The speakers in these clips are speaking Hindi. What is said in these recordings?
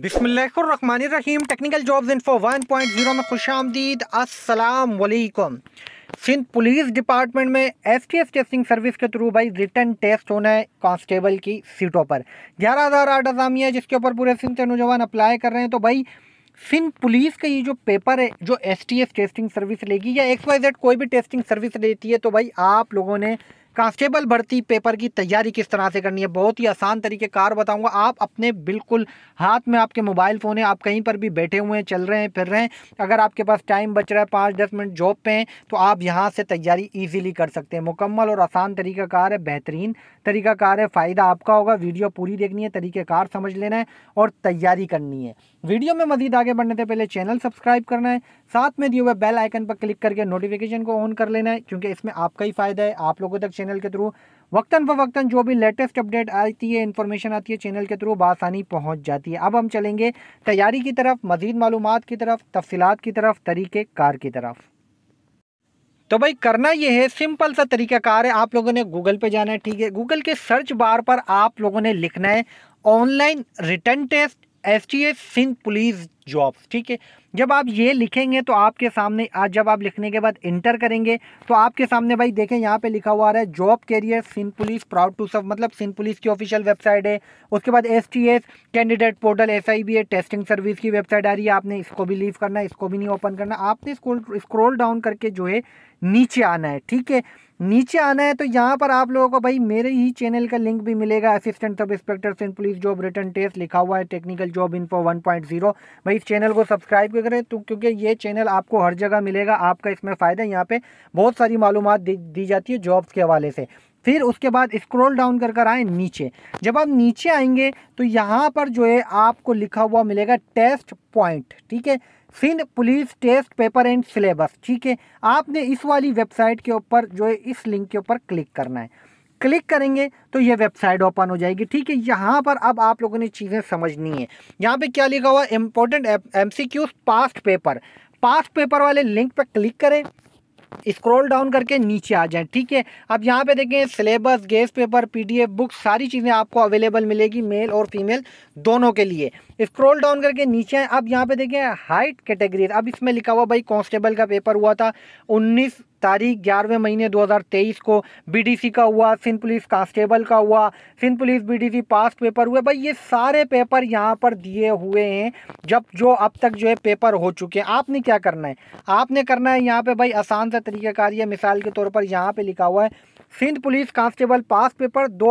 बिसमीम टेक्निकल जॉब्स इन्फो 1.0 में खुश आमदीद असलकम सिंध पुलिस डिपार्टमेंट में S T S testing service के थ्रू भाई रिटर्न टेस्ट होना है कांस्टेबल की सीटों पर ग्यारह हज़ार आठ अजामिया है जिसके ऊपर पूरे सिंध के नौजवान अप्लाई कर रहे हैं तो भाई सिंध पुलिस का ये जो पेपर है जो S T S testing service लेगी या एक्स वाई जेड कोई भी टेस्टिंग सर्विस लेती है तो भाई आप लोगों ने कांस्टेबल भर्ती पेपर की तैयारी किस तरह से करनी है बहुत ही आसान तरीके कार बताऊंगा आप अपने बिल्कुल हाथ में आपके मोबाइल फ़ोन है आप कहीं पर भी बैठे हुए हैं चल रहे हैं फिर रहे हैं अगर आपके पास टाइम बच रहा है पाँच दस मिनट जॉब पे हैं तो आप यहाँ से तैयारी ईजिली कर सकते हैं मुकम्मल और आसान तरीक़ाकार है बेहतरीन तरीक़ाकार है फ़ायदा आपका होगा वीडियो पूरी देखनी है तरीक़ाकार समझ लेना है और तैयारी करनी है वीडियो में मजीद आगे बढ़ने से पहले चैनल सब्सक्राइब करना है साथ में दिए हुए बेल आइकन पर क्लिक करके नोटिफिकेशन को ऑन कर लेना है क्योंकि इसमें आपका ही फ़ायदा है आप लोगों तक चैनल के थ्रू वक्ता फवक्ता जो भी लेटेस्ट अपडेट आती है इन्फॉर्मेशन आती है चैनल के थ्रू बसानी पहुँच जाती है अब हम चलेंगे तैयारी की तरफ मजीद मालूम की तरफ तफसीत की तरफ तरीके की तरफ तो भाई करना ये है सिंपल सा तरीका कार है आप लोगों ने गूगल पे जाना है ठीक है गूगल के सर्च बार पर आप लोगों ने लिखना है online written test S T Sindh police jobs ठीक है जब आप ये लिखेंगे तो आपके सामने आज जब आप लिखने के बाद इंटर करेंगे तो आपके सामने भाई देखें यहाँ पे लिखा हुआ आ रहा है job career Sindh police proud to सब मतलब सिन पुलिस की ऑफिशियल वेबसाइट है उसके बाद S T S candidate portal S I B है टेस्टिंग सर्विस की वेबसाइट आ रही है आपने इसको भी लीव करना है इसको भी नहीं ओपन करना आपने स्क्रोल स्क्रोल डाउन करके जो है नीचे आना है ठीक है नीचे आना है तो यहाँ पर आप लोगों को भाई मेरे ही चैनल का लिंक भी मिलेगा assistant sub inspector Sindh police job written test लिखा हुआ है technical job info one point zero भाई भाई इस चैनल को सब्सक्राइब करें तो क्योंकि ये चैनल आपको हर जगह मिलेगा आपका इसमें फ़ायदा है यहाँ पे बहुत सारी मालूम दी, दी जाती है जॉब्स के हवाले से फिर उसके बाद स्क्रॉल डाउन कर कर आए नीचे जब आप नीचे आएंगे तो यहाँ पर जो है आपको लिखा हुआ मिलेगा टेस्ट पॉइंट ठीक है Sindh police test paper and syllabus ठीक है आपने इस वाली वेबसाइट के ऊपर जो है इस लिंक के ऊपर क्लिक करना है क्लिक करेंगे तो ये वेबसाइट ओपन हो जाएगी ठीक है यहाँ पर अब आप लोगों ने चीज़ें समझनी है यहाँ पे क्या लिखा हुआ important M C past paper past paper वाले लिंक पर क्लिक करें स्क्रॉल डाउन करके नीचे आ जाएं ठीक है अब यहाँ पे देखें syllabus guess paper PDF book सारी चीज़ें आपको अवेलेबल मिलेगी मेल और फीमेल दोनों के लिए स्क्रॉल डाउन करके नीचे आए अब यहाँ पे देखें हाइट कैटेगरी अब इसमें लिखा हुआ भाई कांस्टेबल का पेपर हुआ था उन्नीस तारीख ग्यारहवें महीने 2023 को बीडीसी का हुआ सिंध पुलिस कांस्टेबल का हुआ सिंध पुलिस बीडीसी पास पेपर हुए भाई ये सारे पेपर यहाँ पर दिए हुए हैं जब जो अब तक जो है पेपर हो चुके हैं आपने क्या करना है आपने करना है यहाँ पर भाई आसान सा तरीक़ाकारी है मिसाल के तौर पर यहाँ पर लिखा हुआ है Sindh police constable past paper दो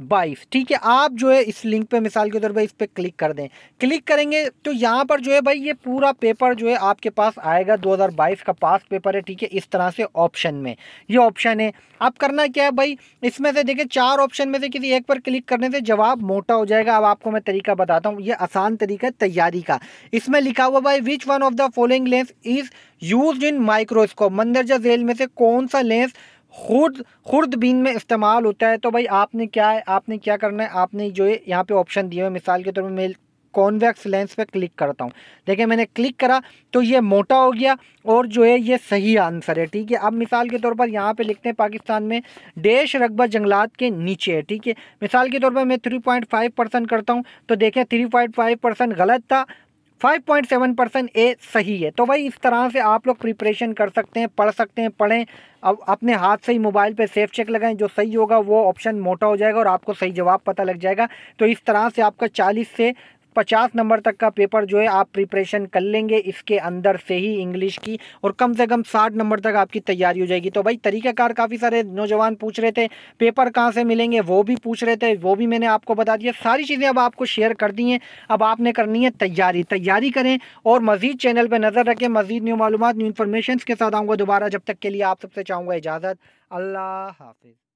बाईस ठीक है आप जो है इस लिंक पे मिसाल के तौर पर इस पर क्लिक कर दें क्लिक करेंगे तो यहाँ पर जो है भाई ये पूरा पेपर जो है आपके पास आएगा 2022 का पास पेपर है ठीक है इस तरह से ऑप्शन में ये ऑप्शन है अब करना क्या है भाई इसमें से देखिए चार ऑप्शन में से किसी एक पर क्लिक करने से जवाब मोटा हो जाएगा अब आपको मैं तरीका बताता हूँ ये आसान तरीका है तैयारी का इसमें लिखा हुआ भाई which one of the following lens is use in microscope मंदरजा जेल में से कौन सा लेंस खुर्द खुर्दबीन में इस्तेमाल होता है तो भाई आपने क्या है आपने क्या करना है आपने जो है यहाँ पे ऑप्शन दिए हुए मिसाल के तौर पर मैं कॉन्वेक्स लेंस पे क्लिक करता हूँ देखिए मैंने क्लिक करा तो ये मोटा हो गया और जो है ये सही आंसर है ठीक है अब मिसाल के तौर पर यहाँ पे लिखते हैं पाकिस्तान में देश रकबा जंगलात के नीचे है ठीक है मिसाल के तौर पर मैं 3.5 परसेंट करता हूँ तो देखें 3.5 परसेंट गलत था 5.7 परसेंट ए सही है तो भाई इस तरह से आप लोग प्रिपरेशन कर सकते हैं पढ़ सकते हैं पढ़ें अब अपने हाथ से ही मोबाइल पे सेफ चेक लगाएं जो सही होगा वो ऑप्शन मोटा हो जाएगा और आपको सही जवाब पता लग जाएगा तो इस तरह से आपका 40 से पचास नंबर तक का पेपर जो है आप प्रिपरेशन कर लेंगे इसके अंदर से ही इंग्लिश की और कम से कम साठ नंबर तक आपकी तैयारी हो जाएगी तो भाई तरीकाकार काफ़ी सारे नौजवान पूछ रहे थे पेपर कहाँ से मिलेंगे वो भी पूछ रहे थे वो भी मैंने आपको बता दिया सारी चीज़ें अब आपको शेयर कर दी हैं अब आपने करनी है तैयारी तैयारी करें और मज़ीद चैनल पर नज़र रखें मज़ीद न्यू मालूम न्यू इन्फॉर्मेशन के साथ आऊँगा दोबारा जब तक के लिए आप सबसे चाहूँगा इजाज़त अल्लाह हाफिज़